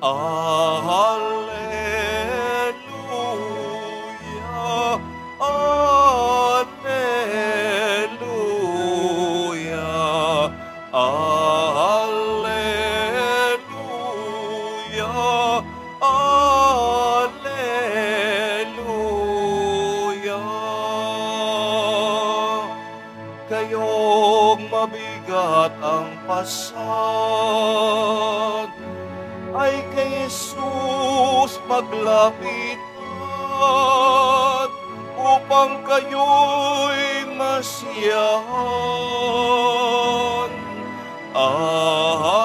All. ay kay Jesus maglapit at upang kayo'y masiyahan. Ah,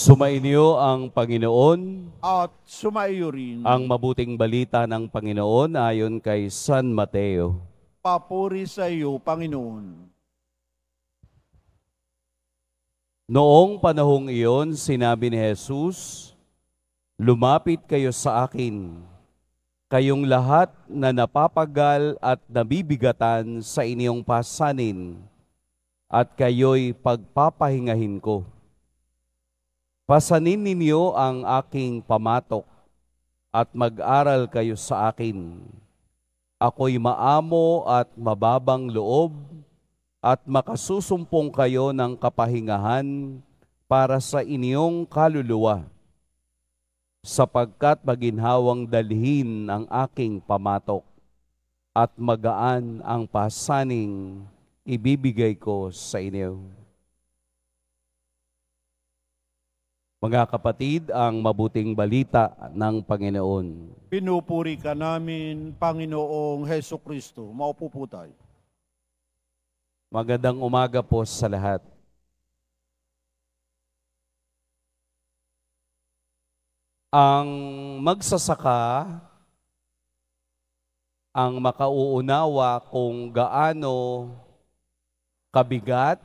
Sumainyo ang Panginoon at sumaiyo rin ang mabuting balita ng Panginoon ayon kay San Mateo. Papuri sa iyo, Panginoon. Noong panahong iyon, sinabi ni Jesus, Lumapit kayo sa akin, kayong lahat na napapagal at nabibigatan sa inyong pasanin, at kayo'y pagpapahingahin ko Pasanin ninyo ang aking pamatok at mag-aral kayo sa akin. Ako'y maamo at mababang loob at makasusumpong kayo ng kapahingahan para sa inyong kaluluwa sapagkat maginhawang dalhin ang aking pamatok at magaan ang pasaning ibibigay ko sa inyo. Mga kapatid, ang mabuting balita ng Panginoon. Pinupuri ka namin, Panginoong Heso Kristo. Maupo po tayo. Magandang umaga po sa lahat. Ang magsasaka, ang makauunawa kung gaano kabigat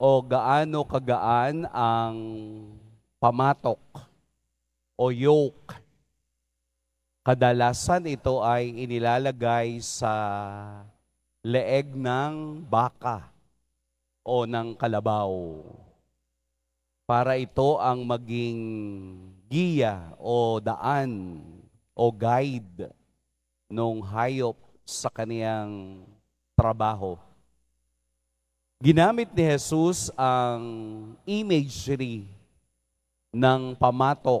o gaano kagaan ang pamatok o yoke. Kadalasan ito ay inilalagay sa leeg ng baka o ng kalabaw para ito ang maging giya o daan o guide nung hayop sa kaniyang trabaho. Ginamit ni Jesus ang imagery ng pamatok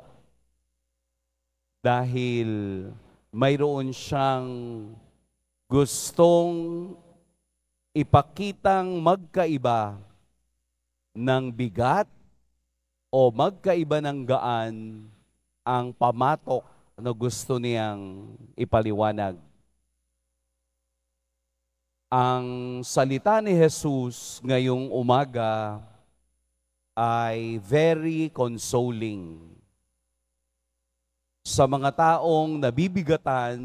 dahil mayroon siyang gustong ipakitang magkaiba ng bigat o magkaiba ng gaan ang pamatok na gusto niyang ipaliwanag. Ang salita ni Jesus ngayong umaga ay very consoling sa mga taong nabibigatan,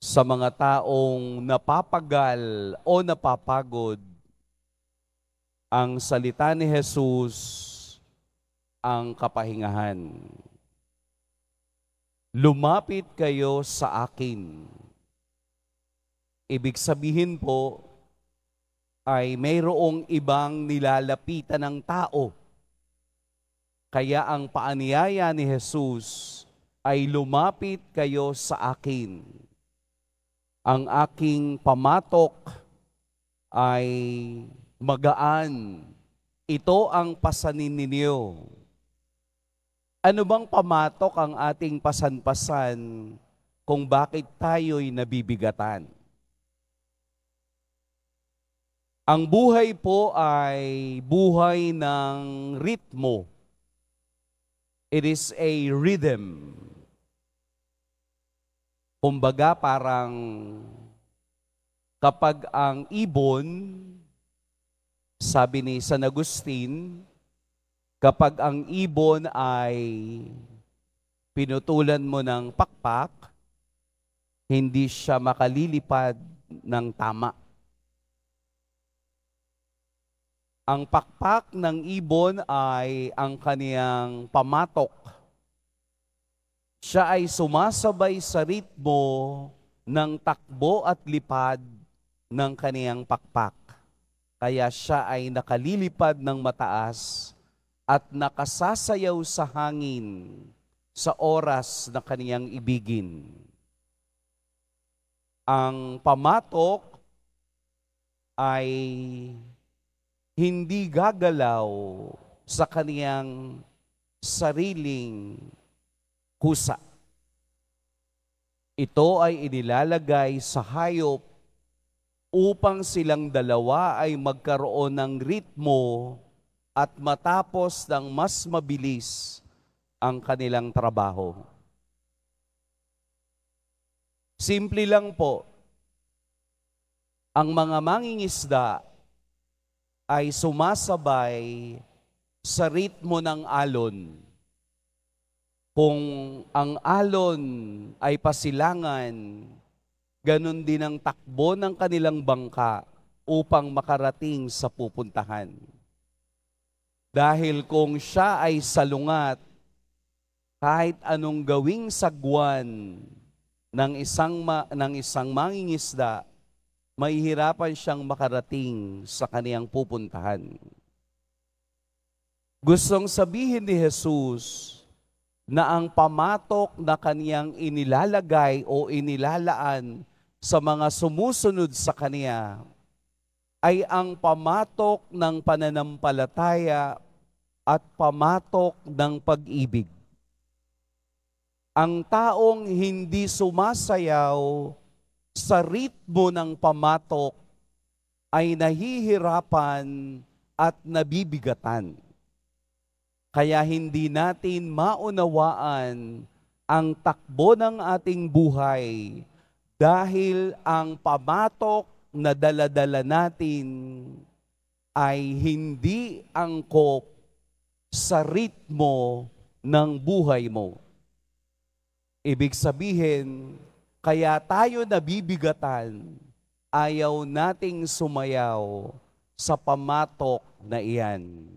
sa mga taong napapagal o napapagod. Ang salita ni Jesus ang kapahingahan. Lumapit kayo sa akin Ibig sabihin po, ay mayroong ibang nilalapitan ng tao. Kaya ang paaniyaya ni Jesus ay lumapit kayo sa akin. Ang aking pamatok ay magaan. Ito ang pasanin ninyo. Ano bang pamatok ang ating pasan-pasan kung bakit tayo'y nabibigatan? Ang buhay po ay buhay ng ritmo. It is a rhythm. Kumbaga parang kapag ang ibon, sabi ni San Agustin, kapag ang ibon ay pinutulan mo ng pakpak, hindi siya makalilipad ng tama Ang pakpak ng ibon ay ang kaniyang pamatok. Siya ay sumasabay sa ritmo ng takbo at lipad ng kaniyang pakpak. Kaya siya ay nakalilipad ng mataas at nakasasayaw sa hangin sa oras na kaniyang ibigin. Ang pamatok ay hindi gagalaw sa kaniyang sariling kusa. Ito ay inilalagay sa hayop upang silang dalawa ay magkaroon ng ritmo at matapos ng mas mabilis ang kanilang trabaho. Simple lang po, ang mga mangingisda ay sumasabay sa ritmo ng alon. Kung ang alon ay pasilangan, ganun din ang takbo ng kanilang bangka upang makarating sa pupuntahan. Dahil kung siya ay salungat, kahit anong gawing sagwan ng isang ma- ng isang mangingisda mahihirapan siyang makarating sa kaniyang pupuntahan. Gustong sabihin ni Jesus na ang pamatok na kaniyang inilalagay o inilalaan sa mga sumusunod sa kaniya ay ang pamatok ng pananampalataya at pamatok ng pag-ibig. Ang taong hindi sumasayaw sa ritmo ng pamatok ay nahihirapan at nabibigatan. Kaya hindi natin maunawaan ang takbo ng ating buhay dahil ang pamatok na daladala natin ay hindi angkop sa ritmo ng buhay mo. Ibig sabihin, kaya tayo nabibigatan, ayaw nating sumayaw sa pamatok na iyan.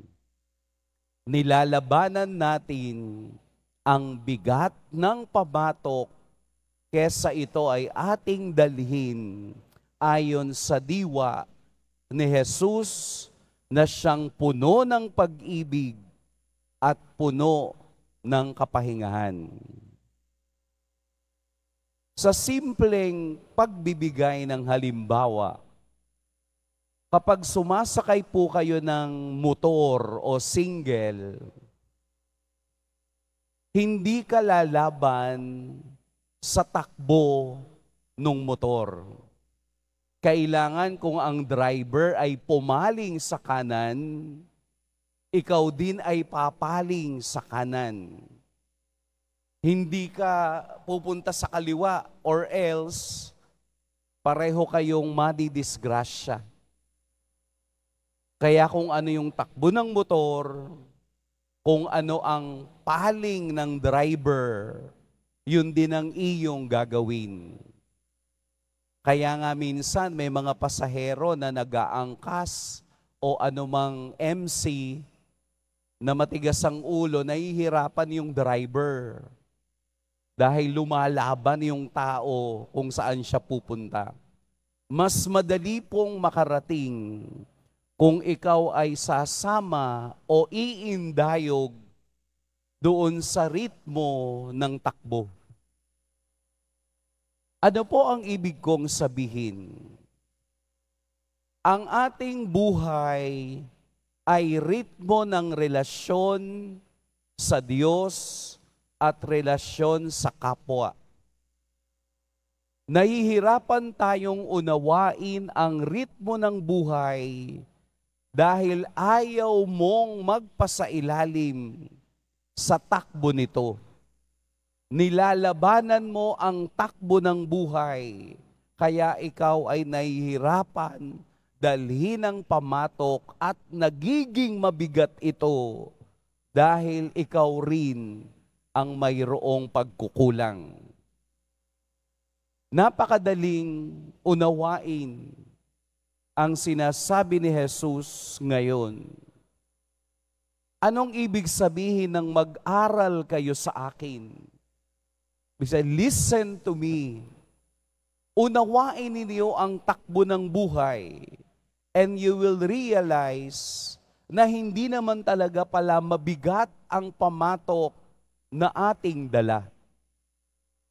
Nilalabanan natin ang bigat ng pamatok kesa ito ay ating dalhin ayon sa diwa ni Jesus na siyang puno ng pag-ibig at puno ng kapahingahan sa simpleng pagbibigay ng halimbawa. Kapag sumasakay po kayo ng motor o single, hindi ka lalaban sa takbo ng motor. Kailangan kung ang driver ay pumaling sa kanan, ikaw din ay papaling sa kanan hindi ka pupunta sa kaliwa or else pareho kayong madidisgrasya. Kaya kung ano yung takbo ng motor, kung ano ang paling ng driver, yun din ang iyong gagawin. Kaya nga minsan may mga pasahero na nagaangkas o anumang MC na matigas ang ulo, nahihirapan yung driver. Dahil lumalaban yung tao kung saan siya pupunta. Mas madali pong makarating kung ikaw ay sasama o iindayog doon sa ritmo ng takbo. Ano po ang ibig kong sabihin? Ang ating buhay ay ritmo ng relasyon sa Diyos at relasyon sa kapwa. Nahihirapan tayong unawain ang ritmo ng buhay dahil ayaw mong magpasailalim sa takbo nito. Nilalabanan mo ang takbo ng buhay, kaya ikaw ay nahihirapan dalhin ang pamatok at nagiging mabigat ito dahil ikaw rin ang mayroong pagkukulang. Napakadaling unawain ang sinasabi ni Jesus ngayon. Anong ibig sabihin ng mag-aral kayo sa akin? Bisa, listen to me. Unawain ninyo ang takbo ng buhay and you will realize na hindi naman talaga pala mabigat ang pamatok na ating dala.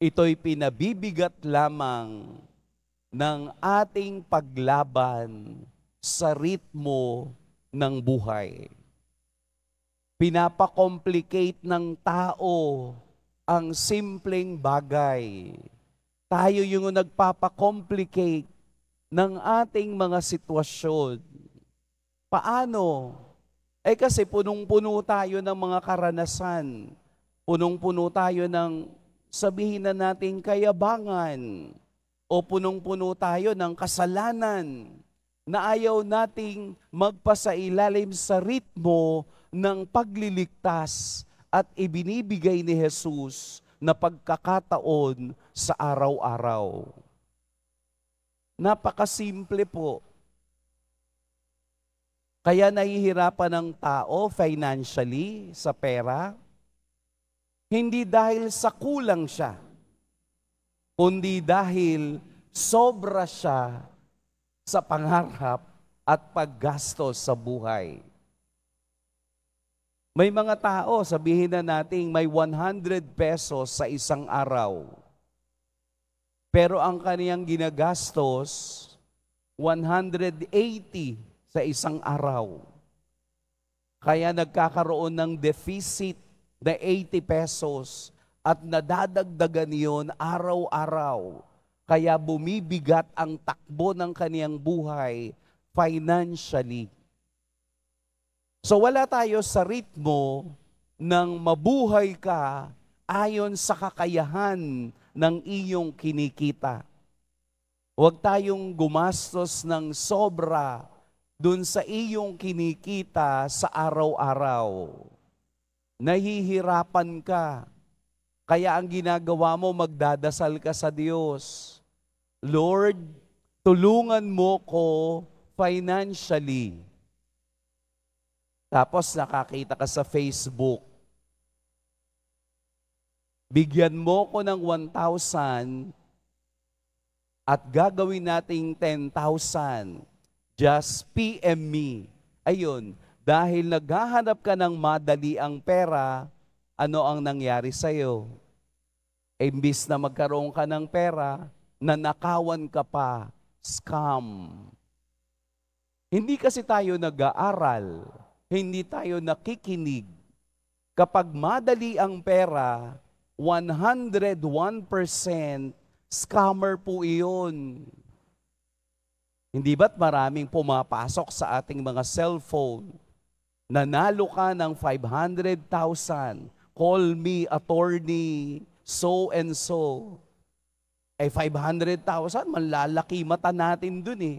Ito'y pinabibigat lamang ng ating paglaban sa ritmo ng buhay. Pinapakomplicate ng tao ang simpleng bagay. Tayo yung nagpapakomplicate ng ating mga sitwasyon. Paano? Eh kasi punong-puno tayo ng mga karanasan Punong-puno tayo ng sabihin na natin kayabangan o punong-puno tayo ng kasalanan na ayaw nating magpasailalim sa ritmo ng pagliligtas at ibinibigay ni Jesus na pagkakataon sa araw-araw. Napakasimple po. Kaya nahihirapan ng tao financially sa pera hindi dahil sa kulang siya, kundi dahil sobra siya sa pangarap at paggastos sa buhay. May mga tao, sabihin na natin, may 100 pesos sa isang araw. Pero ang kaniyang ginagastos, 180 sa isang araw. Kaya nagkakaroon ng deficit the 80 pesos at nadadagdagan yon araw-araw. Kaya bumibigat ang takbo ng kaniyang buhay financially. So wala tayo sa ritmo ng mabuhay ka ayon sa kakayahan ng iyong kinikita. Huwag tayong gumastos ng sobra dun sa iyong kinikita sa araw-araw. Nahihirapan ka. Kaya ang ginagawa mo, magdadasal ka sa Diyos. Lord, tulungan mo ko financially. Tapos nakakita ka sa Facebook. Bigyan mo ko ng 1,000 at gagawin nating 10,000. Just PM me. Ayun, dahil naghahanap ka ng madali ang pera, ano ang nangyari sa iyo? Imbis na magkaroon ka ng pera, nanakawan ka pa, scam. Hindi kasi tayo nag-aaral, hindi tayo nakikinig. Kapag madali ang pera, 101% scammer po iyon. Hindi ba't maraming pumapasok sa ating mga cellphone nanalo ka ng 500,000, call me attorney, so and so. Ay 500,000, manlalaki mata natin dun eh.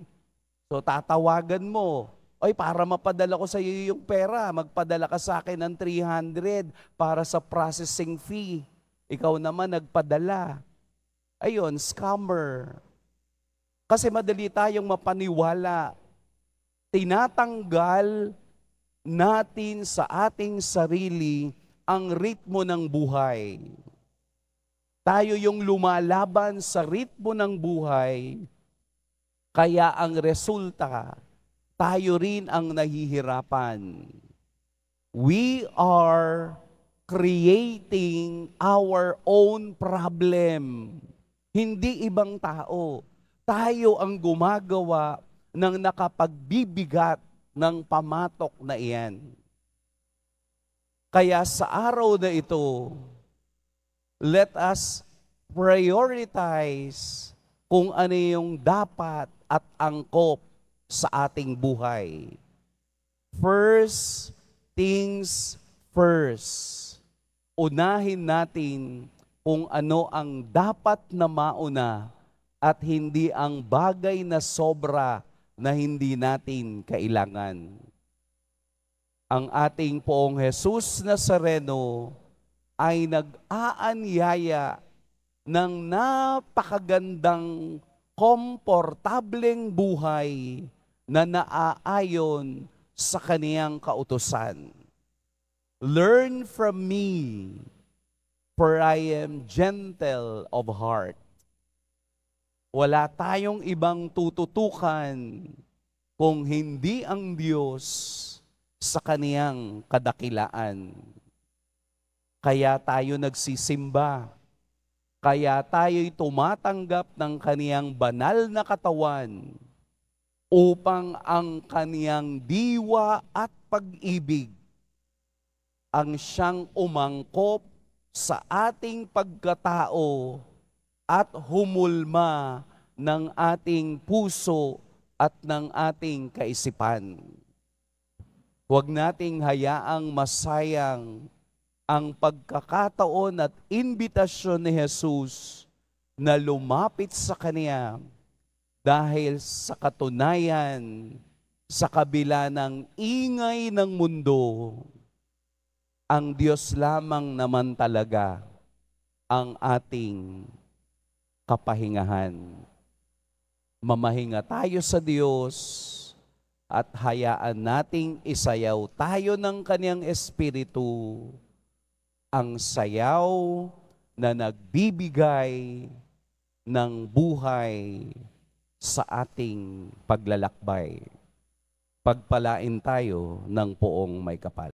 So tatawagan mo, ay para mapadala ko sa iyo yung pera, magpadala ka sa akin ng 300 para sa processing fee. Ikaw naman nagpadala. Ayun, scammer. Kasi madali tayong mapaniwala. Tinatanggal natin sa ating sarili ang ritmo ng buhay. Tayo yung lumalaban sa ritmo ng buhay, kaya ang resulta, tayo rin ang nahihirapan. We are creating our own problem. Hindi ibang tao. Tayo ang gumagawa ng nakapagbibigat ng pamatok na iyan. Kaya sa araw na ito, let us prioritize kung ano yung dapat at angkop sa ating buhay. First things first. Unahin natin kung ano ang dapat na mauna at hindi ang bagay na sobra na hindi natin kailangan. Ang ating poong Jesus Nazareno ay nag-aanyaya ng napakagandang, komportableng buhay na naaayon sa kaniyang kautosan. Learn from me, for I am gentle of heart wala tayong ibang tututukan kung hindi ang Diyos sa kaniyang kadakilaan. Kaya tayo nagsisimba. Kaya tayo'y tumatanggap ng kaniyang banal na katawan upang ang kaniyang diwa at pag-ibig ang siyang umangkop sa ating pagkatao at humulma ng ating puso at ng ating kaisipan. Huwag nating hayaang masayang ang pagkakataon at imbitasyon ni Jesus na lumapit sa Kaniya dahil sa katunayan, sa kabila ng ingay ng mundo, ang Diyos lamang naman talaga ang ating kapahingahan. Mamahinga tayo sa Diyos at hayaan nating isayaw tayo ng Kanyang Espiritu ang sayaw na nagbibigay ng buhay sa ating paglalakbay. Pagpalain tayo ng poong may kapal.